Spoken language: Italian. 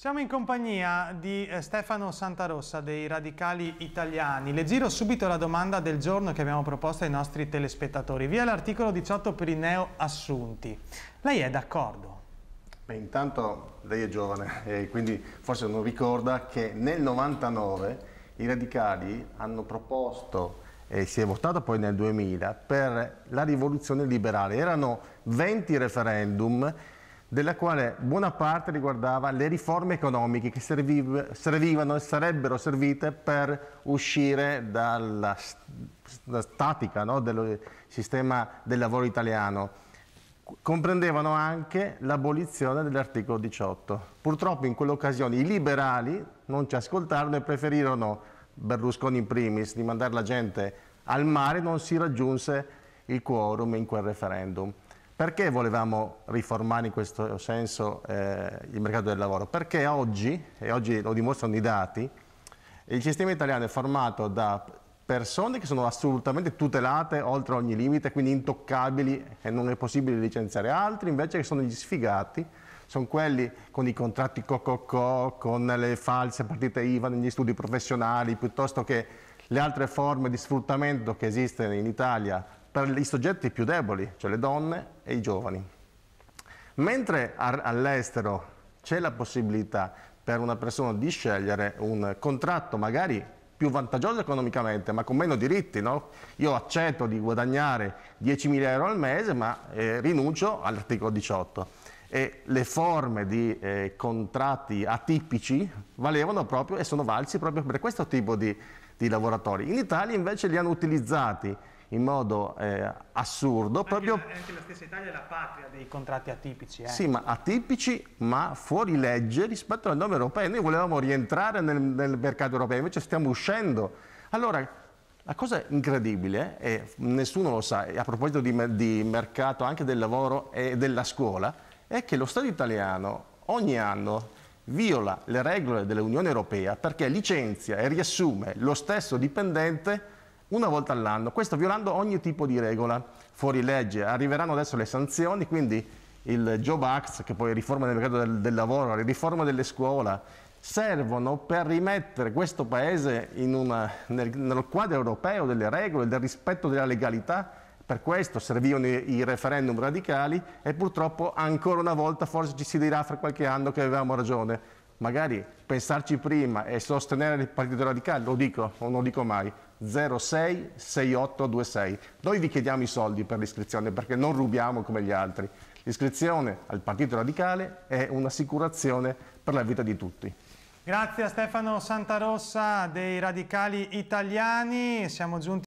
Siamo in compagnia di eh, Stefano Santarossa dei Radicali Italiani. Le giro subito la domanda del giorno che abbiamo proposto ai nostri telespettatori. Via l'articolo 18 per i neo assunti. Lei è d'accordo? Beh, intanto lei è giovane e quindi forse non ricorda che nel 99 i radicali hanno proposto e si è votato poi nel 2000 per la rivoluzione liberale. Erano 20 referendum della quale buona parte riguardava le riforme economiche che serviv servivano e sarebbero servite per uscire dalla statica no, del sistema del lavoro italiano. Comprendevano anche l'abolizione dell'articolo 18. Purtroppo in quell'occasione i liberali non ci ascoltarono e preferirono, Berlusconi in primis, di mandare la gente al mare, non si raggiunse il quorum in quel referendum. Perché volevamo riformare in questo senso eh, il mercato del lavoro? Perché oggi, e oggi lo dimostrano i dati, il sistema italiano è formato da persone che sono assolutamente tutelate oltre ogni limite, quindi intoccabili e non è possibile licenziare altri, invece che sono gli sfigati, sono quelli con i contratti co-co-co, con le false partite IVA negli studi professionali, piuttosto che le altre forme di sfruttamento che esistono in Italia per i soggetti più deboli, cioè le donne e i giovani. Mentre all'estero c'è la possibilità per una persona di scegliere un contratto magari più vantaggioso economicamente, ma con meno diritti. No? Io accetto di guadagnare 10.000 euro al mese, ma eh, rinuncio all'articolo 18. E le forme di eh, contratti atipici valevano proprio e sono valsi proprio per questo tipo di, di lavoratori. In Italia invece li hanno utilizzati in modo eh, assurdo. Anche, proprio... la, anche la stessa Italia è la patria dei contratti atipici. Eh? Sì, ma atipici, ma fuori legge rispetto al norme europeo. Noi volevamo rientrare nel, nel mercato europeo, invece stiamo uscendo. Allora, la cosa incredibile, e nessuno lo sa, a proposito di, di, mercato anche del lavoro e della scuola, è che lo Stato italiano ogni anno viola le regole dell'Unione Europea perché licenzia e riassume lo stesso dipendente una volta all'anno, questo violando ogni tipo di regola fuori legge. Arriveranno adesso le sanzioni, quindi il Job Act, che poi è riforma del mercato del, del lavoro, la riforma delle scuole, servono per rimettere questo Paese una, nel, nel, quadro europeo delle regole, del rispetto della legalità. Per questo servivano i, i referendum radicali e purtroppo ancora una volta forse ci si dirà fra qualche anno che avevamo ragione magari pensarci prima e sostenere il Partito Radicale, lo dico o non lo dico mai, 066826. Noi vi chiediamo i soldi per l'iscrizione perché non rubiamo come gli altri. L'iscrizione al Partito Radicale è un'assicurazione per la vita di tutti. Grazie a Stefano Santarossa dei Radicali Italiani, siamo giunti